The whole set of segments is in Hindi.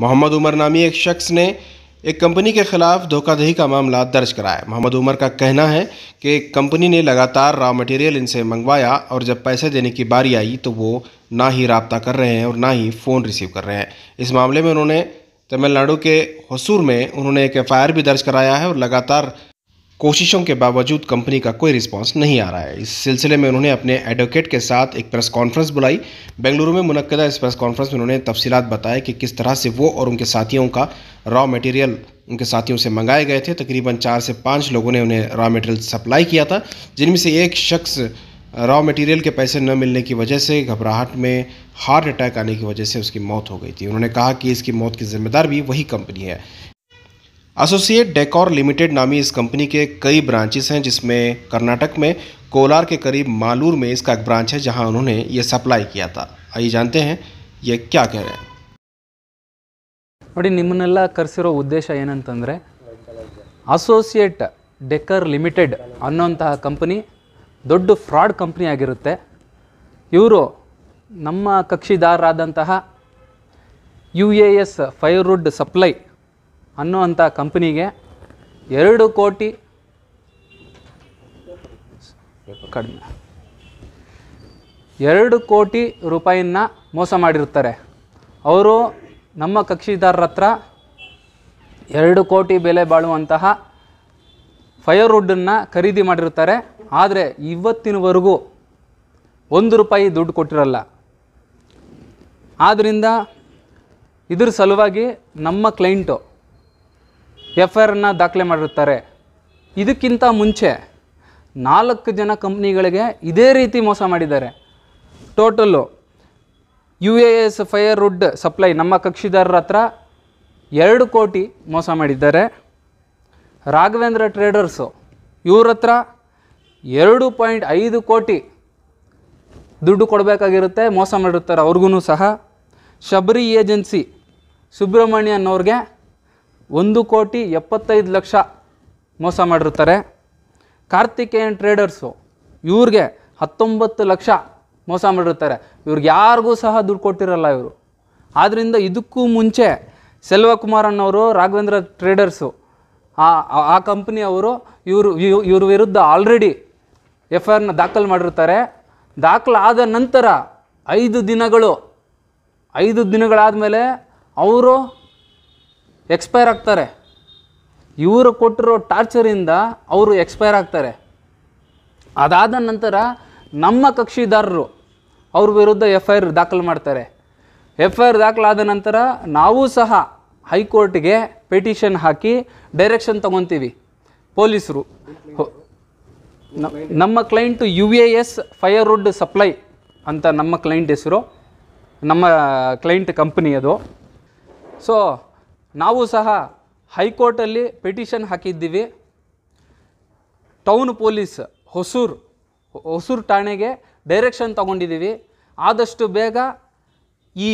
मोहम्मद उमर नामी एक शख्स ने एक कंपनी के खिलाफ धोखाधही का मामला दर्ज कराया मोहम्मद उमर का कहना है कि कंपनी ने लगातार रॉ मटेरियल इनसे मंगवाया और जब पैसे देने की बारी आई तो वो ना ही रबता कर रहे हैं और ना ही फ़ोन रिसीव कर रहे हैं इस मामले में उन्होंने तमिलनाडु के हसूर में उन्होंने एक एफ भी दर्ज कराया है और लगातार कोशिशों के बावजूद कंपनी का कोई रिस्पांस नहीं आ रहा है इस सिलसिले में उन्होंने अपने एडवोकेट के साथ एक प्रेस कॉन्फ्रेंस बुलाई बेंगलुरु में मुनदा इस प्रेस कॉन्फ्रेंस में उन्होंने तफसीत बताया कि किस तरह से वो और उनके साथियों का रॉ मटेरियल उनके साथियों से मंगाए गए थे तकरीबन चार से पाँच लोगों ने उन्हें रॉ मटेरियल सप्लाई किया था जिनमें से एक शख्स रॉ मटेरियल के पैसे न मिलने की वजह से घबराहट में हार्ट अटैक आने की वजह से उसकी मौत हो गई थी उन्होंने कहा कि इसकी मौत की जिम्मेदार भी वही कंपनी है एसोसिएट डेकोर लिमिटेड नामी इस कंपनी के कई ब्रांचेस हैं जिसमें कर्नाटक में कोलार के करीब मालूर में इसका एक ब्रांच है जहां उन्होंने ये सप्लाई किया था आइए जानते हैं ये क्या कह रहे हैं ನೋಡಿ ನಿಮ್ಮನ್ನೆಲ್ಲ उद्देश्य ऐन असोसियेट डेकर् लिमिटेड अवंत कंपनी दुड ದೊಡ್ಡ कंपनी आगे इवर नम ನಮ್ಮ ಕಕ್ಷಿದಾರರಾದಂತಹ ಯು ಎ ಎಸ್ ಅನ್ನುವಂಥ ಕಂಪ್ನಿಗೆ ಎರಡು ಕೋಟಿ ಕಡಿಮೆ ಎರಡು ಕೋಟಿ ರೂಪಾಯಿನ ಮೋಸ ಮಾಡಿರ್ತಾರೆ ಅವರು ನಮ್ಮ ಕಕ್ಷಿದಾರರ ಹತ್ರ ಎರಡು ಕೋಟಿ ಬೆಲೆ ಬಾಳುವಂತಹ ಫೈರ್ವುಡ್ಡನ್ನು ಖರೀದಿ ಮಾಡಿರ್ತಾರೆ ಆದರೆ ಇವತ್ತಿನವರೆಗೂ ಒಂದು ರೂಪಾಯಿ ದುಡ್ಡು ಕೊಟ್ಟಿರಲ್ಲ ಆದ್ದರಿಂದ ಇದ್ರ ಸಲುವಾಗಿ ನಮ್ಮ ಕ್ಲೈಂಟು ಎಫ್ ಐ ಆರನ್ನು ದಾಖಲೆ ಮಾಡಿರುತ್ತಾರೆ ಇದಕ್ಕಿಂತ ಮುಂಚೆ ನಾಲ್ಕು ಜನ ಕಂಪ್ನಿಗಳಿಗೆ ಇದೇ ರೀತಿ ಮೋಸ ಮಾಡಿದ್ದಾರೆ total U A S firewood supply ನಮ್ಮ ಕಕ್ಷಿದಾರರ ಹತ್ರ ಎರಡು ಕೋಟಿ ಮೋಸ ಮಾಡಿದ್ದಾರೆ ರಾಘವೇಂದ್ರ ಟ್ರೇಡರ್ಸು ಇವ್ರ ಹತ್ರ ಎರಡು ಪಾಯಿಂಟ್ ಐದು ಕೋಟಿ ದುಡ್ಡು ಕೊಡಬೇಕಾಗಿರುತ್ತೆ ಮೋಸ ಮಾಡಿರ್ತಾರೆ ಅವ್ರಿಗೂ ಸಹ ಶಬರಿ ಏಜೆನ್ಸಿ ಸುಬ್ರಹ್ಮಣ್ಯನ್ ಅವ್ರಿಗೆ ಒಂದು ಕೋಟಿ ಎಪ್ಪತ್ತೈದು ಲಕ್ಷ ಮೋಸ ಮಾಡಿರ್ತಾರೆ ಕಾರ್ತಿಕೇಯನ್ ಟ್ರೇಡರ್ಸು ಇವ್ರಿಗೆ ಹತ್ತೊಂಬತ್ತು ಲಕ್ಷ ಮೋಸ ಮಾಡಿರ್ತಾರೆ ಇವ್ರಿಗೆ ಯಾರಿಗೂ ಸಹ ದುಡ್ಡು ಕೊಟ್ಟಿರಲ್ಲ ಇವರು ಆದ್ದರಿಂದ ಇದಕ್ಕೂ ಮುಂಚೆ ಅನ್ನೋರು ರಾಘವೇಂದ್ರ ಟ್ರೇಡರ್ಸು ಆ ಆ ಕಂಪ್ನಿಯವರು ಇವರು ಇವ್ರ ವಿರುದ್ಧ ಆಲ್ರೆಡಿ ಎಫ್ ಐ ಆರ್ನ ದಾಖಲು ಮಾಡಿರ್ತಾರೆ ದಾಖಲಾದ ನಂತರ ಐದು ದಿನಗಳು ಐದು ದಿನಗಳಾದಮೇಲೆ ಅವರು ಎಕ್ಸ್ಪೈರ್ ಆಗ್ತಾರೆ ಇವರು ಕೊಟ್ಟಿರೋ ಟಾರ್ಚರಿಂದ ಅವರು ಎಕ್ಸ್ಪೈರ್ ಆಗ್ತಾರೆ ಅದಾದ ನಂತರ ನಮ್ಮ ಕಕ್ಷಿದಾರರು ಅವ್ರ ವಿರುದ್ಧ ಎಫ್ ಐ ಆರ್ ದಾಖಲು ಮಾಡ್ತಾರೆ ಎಫ್ ಐ ಆರ್ ದಾಖಲಾದ ನಂತರ ನಾವು ಸಹ ಹೈಕೋರ್ಟ್ಗೆ ಪಿಟಿಷನ್ ಹಾಕಿ ಡೈರೆಕ್ಷನ್ ತಗೊತೀವಿ ಪೊಲೀಸರು ನಮ್ಮ client U A S firewood supply ಅಂತ ನಮ್ಮ ಕ್ಲೈಂಟ್ ಹೆಸರು ನಮ್ಮ ಕ್ಲೈಂಟ್ ಕಂಪ್ನಿ ಅದು ಸೊ ನಾವು ಸಹ ಹೈಕೋರ್ಟಲ್ಲಿ ಪಿಟಿಷನ್ ಹಾಕಿದ್ದೀವಿ ಟೌನ್ ಪೊಲೀಸ್ ಹೊಸೂರು ಹೊಸೂರು ಠಾಣೆಗೆ ಡೈರೆಕ್ಷನ್ ತಗೊಂಡಿದ್ದೀವಿ ಆದಷ್ಟು ಬೇಗ ಈ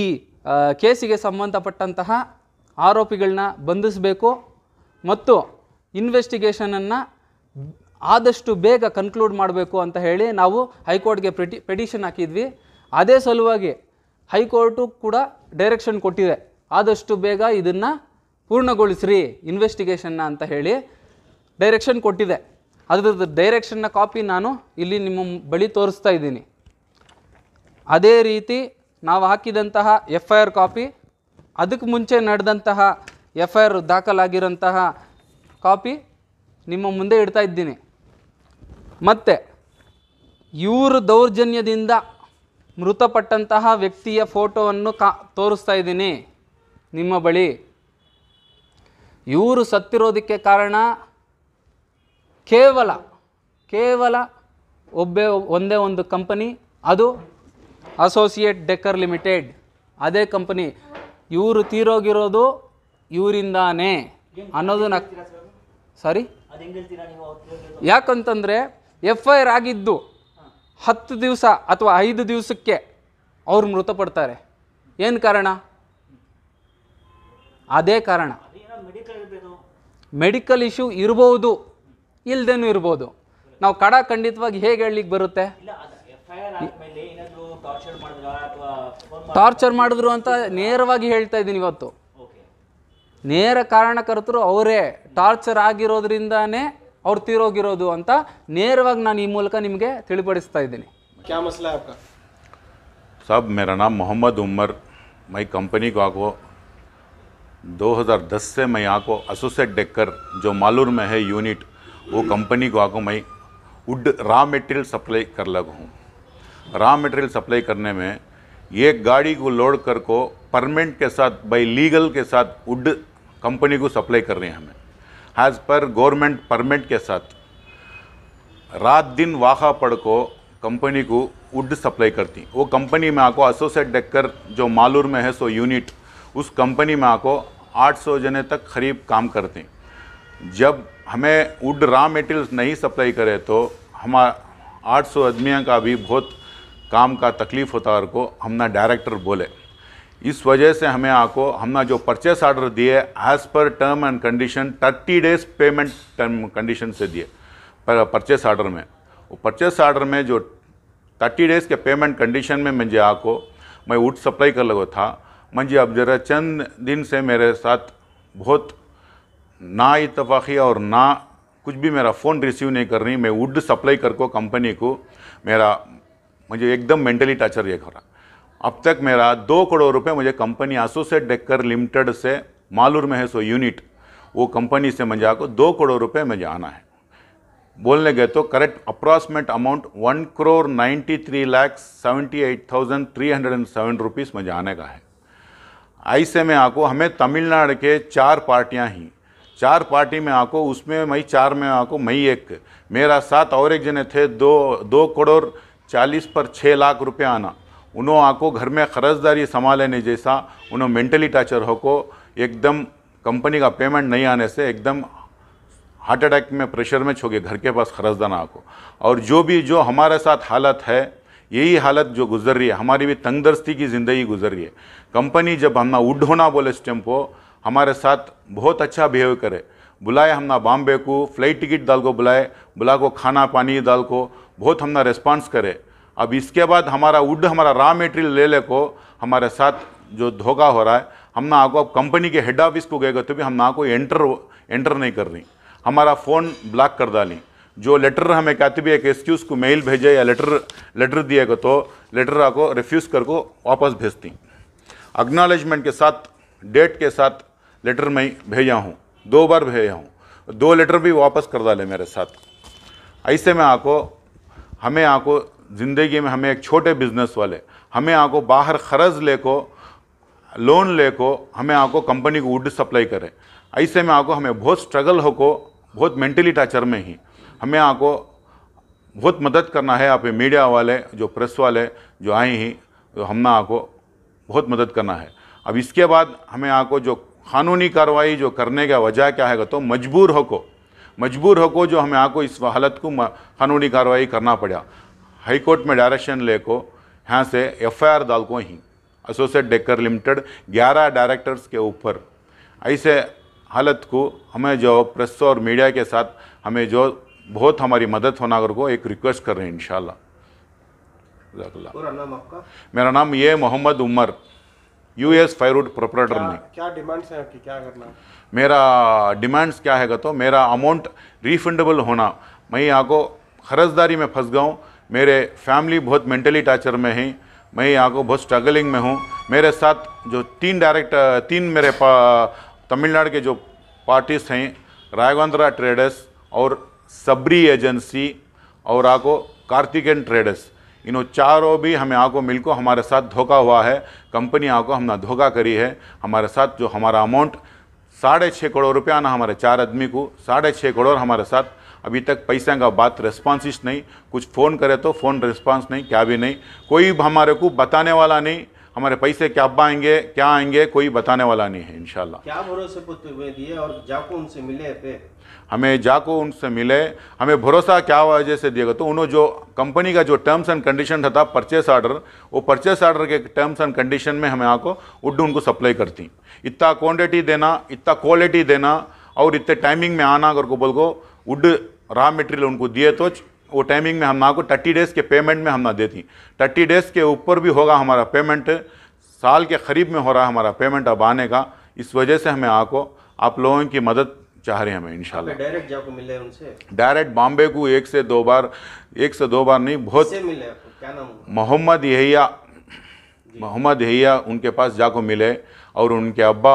ಕೇಸಿಗೆ ಸಂಬಂಧಪಟ್ಟಂತಹ ಆರೋಪಿಗಳನ್ನ ಬಂಧಿಸಬೇಕು ಮತ್ತು ಇನ್ವೆಸ್ಟಿಗೇಷನನ್ನು ಆದಷ್ಟು ಬೇಗ ಕನ್ಕ್ಲೂಡ್ ಮಾಡಬೇಕು ಅಂತ ಹೇಳಿ ನಾವು ಹೈಕೋರ್ಟ್ಗೆ ಪಿಟಿ ಪೆಟಿಷನ್ ಹಾಕಿದ್ವಿ ಅದೇ ಸಲುವಾಗಿ ಹೈಕೋರ್ಟು ಕೂಡ ಡೈರೆಕ್ಷನ್ ಕೊಟ್ಟಿದೆ ಆದಷ್ಟು ಬೇಗ ಇದನ್ನು ಪೂರ್ಣಗೊಳಿಸ್ರಿ ಇನ್ವೆಸ್ಟಿಗೇಷನ್ನ ಅಂತ ಹೇಳಿ ಡೈರೆಕ್ಷನ್ ಕೊಟ್ಟಿದೆ ಅದ್ರದ್ದು ಡೈರೆಕ್ಷನ್ನ ಕಾಪಿ ನಾನು ಇಲ್ಲಿ ನಿಮ್ಮ ಬಳಿ ತೋರಿಸ್ತಾ ಇದ್ದೀನಿ ಅದೇ ರೀತಿ ನಾವು ಹಾಕಿದಂತಹ ಎಫ್ ಐ ಆರ್ ಕಾಪಿ ಅದಕ್ಕೆ ಮುಂಚೆ ನಡೆದಂತಹ ಎಫ್ ಐ ಆರ್ ದಾಖಲಾಗಿರೋಂತಹ ಕಾಪಿ ನಿಮ್ಮ ಮುಂದೆ ಇಡ್ತಾ ಇದ್ದೀನಿ ಮತ್ತು ಇವ್ರ ದೌರ್ಜನ್ಯದಿಂದ ಮೃತಪಟ್ಟಂತಹ ವ್ಯಕ್ತಿಯ ಫೋಟೋವನ್ನು ಕಾ ತೋರಿಸ್ತಾ ಇದ್ದೀನಿ ನಿಮ್ಮ ಬಳಿ ಇವರು ಸತ್ತಿರೋದಕ್ಕೆ ಕಾರಣ ಕೇವಲ ಕೇವಲ ಒಬ್ಬೇ ಒಂದೇ ಒಂದು ಕಂಪನಿ ಅದು ಅಸೋಸಿಯೇಟ್ ಡೆಕ್ಕರ್ ಲಿಮಿಟೆಡ್ ಅದೇ ಕಂಪನಿ ಇವರು ತೀರೋಗಿರೋದು ಇವರಿಂದಾನೇ ಅನ್ನೋದನ್ನ ಸಾರಿ ಯಾಕಂತಂದರೆ ಎಫ್ ಐ ಆರ್ ಆಗಿದ್ದು ಹತ್ತು ದಿವಸ ಅಥವಾ ಐದು ದಿವಸಕ್ಕೆ ಅವ್ರು ಮೃತಪಡ್ತಾರೆ ಏನು ಕಾರಣ ಅದೇ ಕಾರಣ ಮೆಡಿಕಲ್ ಇಶ್ಯೂ ಇರಬಹುದು ಇಲ್ದೇನೂ ಇರ್ಬೋದು ನಾವು ಕಡ ಖಂಡಿತವಾಗಿ ಹೇಗೆ ಹೇಳಲಿಕ್ಕೆ ಬರುತ್ತೆ ಟಾರ್ಚರ್ ಮಾಡಿದ್ರು ಅಂತ ನೇರವಾಗಿ ಹೇಳ್ತಾ ಇದ್ದೀನಿ ಇವತ್ತು ನೇರ ಕಾರಣಕರ್ತರು ಅವರೇ ಟಾರ್ಚರ್ ಆಗಿರೋದ್ರಿಂದಾನೇ ಅವ್ರು ತೀರೋಗಿರೋದು ಅಂತ ನೇರವಾಗಿ ನಾನು ಈ ಮೂಲಕ ನಿಮಗೆ ತಿಳಿಪಡಿಸ್ತಾ ಇದ್ದೀನಿ ಸಾಬ್ ಮೇರ ನಾಮ್ ಮೊಹಮ್ಮದ್ ಉಮ್ಮರ್ ಮೈ ಕಂಪನಿಗಾಗೋ 2010 से मैं यहाँ को एसोसिएट डेकर जो मालूर में है यूनिट वो कंपनी को आको मैं वुड रॉ मटेरियल सप्लाई कर लगा हूँ रॉ मटेरियल सप्लाई करने में एक गाड़ी को लोड कर को परमेंट के साथ बाई लीगल के साथ वुड कंपनी को सप्लाई कर रहे हैं हमें एज़ पर गवर्नमेंट परमिट के साथ रात दिन वाहा पड़ को कंपनी को वुड सप्लाई करती वो कंपनी में आको एसोसिएट डेक्कर जो मालूर में है सो यूनिट उस कंपनी में आको 800 जने तक खरीब काम करते हैं जब हमें वुड रॉ मटेरियल्स नहीं सप्लाई करे तो हमारा 800 आदमियों का भी बहुत काम का तकलीफ होता और को हमना डायरेक्टर बोले इस वजह से हमें आको हमने जो परचेस आर्डर दिए as per term and condition 30 days payment term condition से दिए पर परचेस आर्डर में वो परचेस आर्डर में जो 30 डेज के पेमेंट कंडीशन में मुझे आको मैं वुड सप्लाई कर लगा था मंजी अब जरा चंद दिन से मेरे साथ बहुत ना इतफाक़ी और ना कुछ भी मेरा फ़ोन रिसीव नहीं कर रही मैं वुड सप्लाई कर को कंपनी को मेरा मुझे एकदम मेंटली टाचर ये करा अब तक मेरा दो करोड़ रुपए मुझे कंपनी एसोसिएट डेक्कर लिमिटेड से मालूर में है सो यूनिट वो कंपनी से मुझे आपको दो करोड़ रुपए मुझे आना है बोलने गए तो correct approximate amount one crore ninety three lakhs seventy eight thousand three hundred and seven rupees मुझे आने का है ऐसे में आको हमें तमिलनाडु के चार पार्टियां ही चार पार्टी में आको उसमें मई चार में आको मई एक मेरा साथ और एक जने थे दो दो करोड़ चालीस पर छः लाख रुपये आना उन्हों आको घर में खर्चदारी संभालने जैसा उन्होंने मेंटली टाचर हो को एकदम कंपनी का पेमेंट नहीं आने से एकदम हार्ट अटैक में प्रेशर में छोगे घर के पास खर्चदाना आको और जो भी जो हमारे साथ हालत है यही हालत जो गुजर रही है हमारी भी तंगदरस्ती की ज़िंदगी गुजर रही है कंपनी जब हम ना उड होना बोले इस टाइम हमारे साथ बहुत अच्छा बिहेव करे बुलाए हम ना बॉम्बे को फ्लाइट टिकट दाल को बुलाए बुला को खाना पानी दाल को बहुत हम ना रेस्पॉन्स करे अब इसके बाद हमारा उड हमारा रॉ मेटेरियल ले ले को हमारे साथ जो धोखा हो रहा है हम ना आपको अब कंपनी के हेड ऑफिस को गए तो भी हम ना आपको एंटर एंटर नहीं कर रही हमारा फ़ोन ब्लॉक कर डाली जो लेटर हमें कहते एक एक्सक्यूज़ को मेल भेजे या लेटर लेटर दिए गए तो लेटर आपको रिफ्यूज़ कर को वापस भेजती अग्नॉलेजमेंट के साथ डेट के साथ लेटर मैं भेजा हूँ दो बार भेजा हूँ दो लेटर भी वापस कर डाले मेरे साथ ऐसे में आपको हमें आपको ज़िंदगी में हमें एक छोटे बिजनेस वाले हमें आपको बाहर खर्ज ले को लोन ले को हमें आपको कंपनी को वुड सप्लाई करें ऐसे में आपको हमें बहुत स्ट्रगल हो को बहुत मेंटली टाचर में ही हमें आपको बहुत मदद करना है आप मीडिया वाले जो प्रेस वाले जो आए हैं तो हमने आपको बहुत मदद करना है अब इसके बाद हमें आपको जो कानूनी कार्रवाई जो करने का वजह क्या है तो मजबूर हो मजबूर हो जो हमें आपको इस हालत को कानूनी कार्रवाई करना पड़ा हाईकोर्ट में डायरेक्शन ले को यहाँ से एफ आई आर डाल को ही एसोसिएट डेकर लिमिटेड ग्यारह डायरेक्टर्स के ऊपर ऐसे हालत को हमें जो प्रेस और मीडिया के साथ हमें जो बहुत हमारी मदद होना अगर को एक रिक्वेस्ट कर रहे हैं इन नाम मेरा नाम ये Mohammad Umar US firewood proprietor ने क्या डिमांड्स हैं आपकी क्या करना मेरा डिमांड्स क्या है तो मेरा अमाउंट रिफंडेबल होना मैं यहाँ को खरजदारी में फंस गया हूँ मेरे फैमिली बहुत मेंटली टाचर में है मैं यहाँ को बहुत स्ट्रगलिंग में हूँ मेरे साथ जो तीन डायरेक्ट तीन मेरे तमिलनाडु के जो पार्टीज हैं रायगंद्रा ट्रेडर्स और सबरी एजेंसी और आको कार्तिक एंड ट्रेडर्स इनो चारों भी हमें आको मिल को हमारे साथ धोखा हुआ है कंपनी आको हमने धोखा करी है हमारे साथ जो हमारा अमाउंट साढ़े छः करोड़ रुपया ना हमारे चार आदमी को साढ़े छः करोड़ हमारे साथ अभी तक पैसा का बात ही नहीं कुछ फ़ोन करे तो फ़ोन रिस्पॉन्स नहीं क्या भी नहीं कोई हमारे को बताने वाला नहीं हमारे पैसे क्या आएंगे क्या आएंगे कोई बताने वाला नहीं है इनशाला क्या भरोसे दिए और जाको उनसे मिले थे हमें जाको उनसे मिले हमें भरोसा क्या वजह से दिएगा तो उन्होंने जो कंपनी का जो टर्म्स एंड कंडीशन था परचेस ऑर्डर वो परचेस ऑर्डर के टर्म्स एंड कंडीशन में हमें आपको उड उनको सप्लाई करती इतना क्वान्टिटी देना इतना क्वालिटी देना और इतने टाइमिंग में आना अगर को बोल को वुड रॉ मटेरियल उनको दिए तो वो टाइमिंग में हम ना को थर्टी डेज़ के पेमेंट में हम ना देती थर्टी डेज़ के ऊपर भी होगा हमारा पेमेंट साल के करीब में हो रहा है हमारा पेमेंट अब आने का इस वजह से हमें आपको आप लोगों की मदद चाह रहे हैं हमें इन डायरेक्ट जाकर मिले उनसे डायरेक्ट बॉम्बे को एक से दो बार एक से दो बार नहीं बहुत मिले मोहम्मद यहिया मोहम्मद यहिया उनके पास जाकर मिले और उनके अब्बा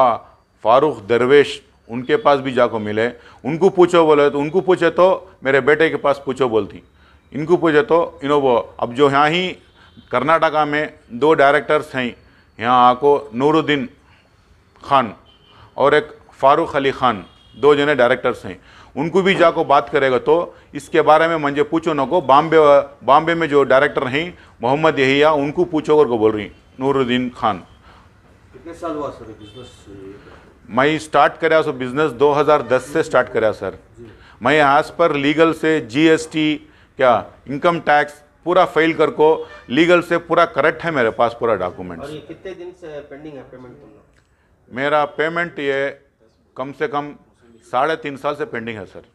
फारूक दरवेश उनके पास भी जाकर मिले उनको पूछो बोले तो उनको पूछे तो मेरे बेटे के पास पूछो बोलती इनको पूछे तो इनो वो अब जो यहाँ ही कर्नाटका में दो डायरेक्टर्स हैं यहाँ आको नूरुद्दीन खान और एक फ़ारूक अली ख़ान दो जने डायरेक्टर्स हैं उनको भी जाकर बात करेगा तो इसके बारे में मंजे पूछो ना को बॉम्बे बॉम्बे में जो डायरेक्टर हैं मोहम्मद यहीया उनको पूछो कर को बोल रही नूरुद्दीन खान कितने साल हुआ सर बिजनेस मैं स्टार्ट कराया सो बिजनेस 2010 से स्टार्ट कराया सर मैं आज पर लीगल से जीएसटी क्या इनकम टैक्स पूरा फाइल कर को लीगल से पूरा करेक्ट है मेरे पास पूरा डॉक्यूमेंट कितने दिन से पेंडिंग है पेमेंट मेरा पेमेंट ये कम से कम साढ़े तीन साल से पेंडिंग है सर